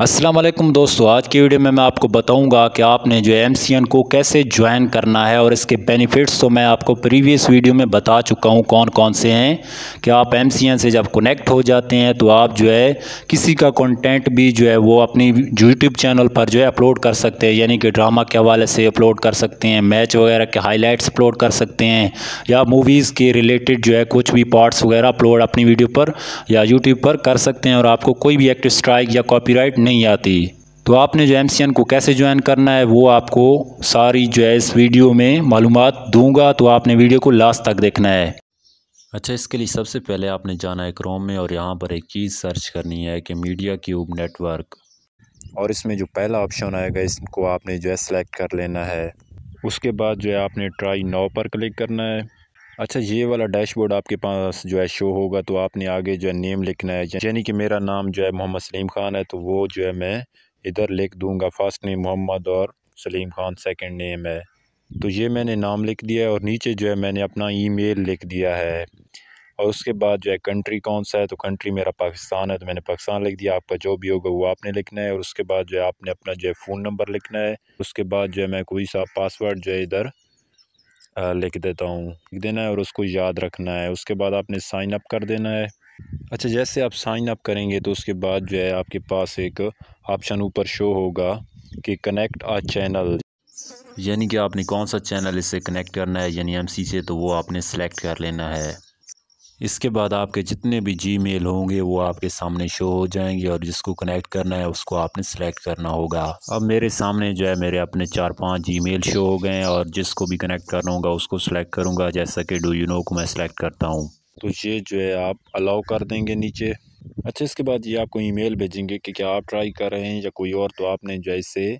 असलम दोस्तों आज की वीडियो में मैं आपको बताऊंगा कि आपने जो एम को कैसे ज्वाइन करना है और इसके बेनिफिट्स तो मैं आपको प्रीवियस वीडियो में बता चुका हूं कौन कौन से हैं कि आप एम से जब कनेक्ट हो जाते हैं तो आप जो है किसी का कंटेंट भी जो है वो अपनी यूट्यूब चैनल पर जो है अपलोड कर सकते हैं यानी कि ड्रामा के हवाले से अपलोड कर सकते हैं मैच वगैरह के हाईलाइट्स अपलोड कर सकते हैं या मूवीज़ के रिलेटेड जो है कुछ भी पार्ट्स वगैरह अपलोड अपनी वीडियो पर या यूट्यूब पर कर सकते हैं और आपको कोई भी एक्टिव स्ट्राइक या राइट नहीं आती तो आपने जो एम को कैसे ज्वाइन करना है वो आपको सारी जो है इस वीडियो में मालूम दूंगा तो आपने वीडियो को लास्ट तक देखना है अच्छा इसके लिए सबसे पहले आपने जाना है क्रोम में और यहाँ पर एक चीज़ सर्च करनी है कि मीडिया क्यूब नेटवर्क और इसमें जो पहला ऑप्शन आएगा इसको आपने जो है सेलेक्ट कर लेना है उसके बाद जो है आपने ट्राई नाव पर क्लिक करना है अच्छा ये वाला डैशबोर्ड आपके पास जो है शो होगा तो आपने आगे जो है नेम लिखना है यानी कि मेरा नाम जो है मोहम्मद सलीम खान है तो वो जो है मैं इधर लिख दूंगा फर्स्ट नेम मोहम्मद और सलीम खान सेकंड नेम है तो ये मैंने नाम लिख दिया है और नीचे जो है मैंने अपना ईमेल लिख दिया है और उसके बाद जो है कंट्री कौन सा है तो कंट्री मेरा पाकिस्तान है तो मैंने पाकिस्तान लिख दिया आपका जो भी होगा वो आपने लिखना है और उसके बाद जो है आपने अपना जो है फ़ोन नंबर लिखना है उसके बाद जो है मैं कोई सा पासवर्ड जो है इधर लिख देता हूँ लिख देना है और उसको याद रखना है उसके बाद आपने साइन अप कर देना है अच्छा जैसे आप साइन अप करेंगे तो उसके बाद जो है आपके पास एक ऑप्शन ऊपर शो होगा कि कनेक्ट आ चैनल यानी कि आपने कौन सा चैनल इससे कनेक्ट करना है यानी एमसी से तो वो आपने सेलेक्ट कर लेना है इसके बाद आपके जितने भी जी मेल होंगे वो आपके सामने शो हो जाएंगे और जिसको कनेक्ट करना है उसको आपने सेलेक्ट करना होगा अब मेरे सामने जो है मेरे अपने चार पांच जी मेल शो हो गए हैं और जिसको भी कनेक्ट करना होगा उसको सेलेक्ट करूंगा जैसा कि डू यू नो को मैं सेलेक्ट करता हूँ तो ये जो है आप अलाउ कर देंगे नीचे अच्छा इसके बाद ये आपको मेल भेजेंगे कि क्या आप ट्राई कर रहे हैं या कोई और तो आपने जो है इसे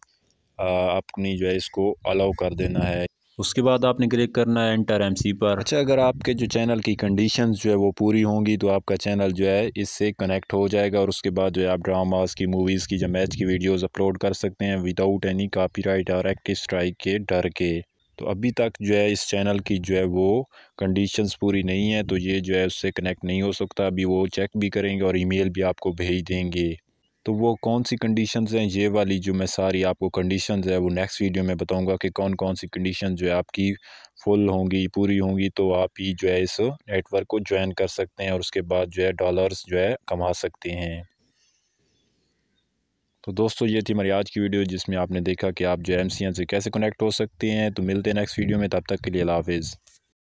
अपनी जो है इसको अलाउ कर देना है उसके बाद आपने क्लिक करना है एंटर एमसी पर अच्छा अगर आपके जो चैनल की कंडीशन जो है वो पूरी होंगी तो आपका चैनल जो है इससे कनेक्ट हो जाएगा और उसके बाद जो है आप ड्रामास की मूवीज़ की या मैच की वीडियोस अपलोड कर सकते हैं विदाउट एनी कॉपीराइट और एक्ट स्ट्राइक के डर के तो अभी तक जो है इस चैनल की जो है वो कंडीशंस पूरी नहीं है तो ये जो है उससे कनेक्ट नहीं हो सकता अभी वो चेक भी करेंगे और ईमेल भी आपको भेज देंगे तो वो कौन सी कंडीशंस हैं ये वाली जो मैं सारी आपको कंडीशंस है वो नेक्स्ट वीडियो में बताऊंगा कि कौन कौन सी कंडीशन जो है आपकी फुल होंगी पूरी होंगी तो आप ही जो है इस नेटवर्क को ज्वाइन कर सकते हैं और उसके बाद जो है डॉलर्स जो है कमा सकते हैं तो दोस्तों ये थी हमारी आज की वीडियो जिसमें आपने देखा कि आप जो एम से कैसे कनेक्ट हो सकते हैं तो मिलते हैं नेक्स्ट वीडियो में तब तक के लिए हाफिज़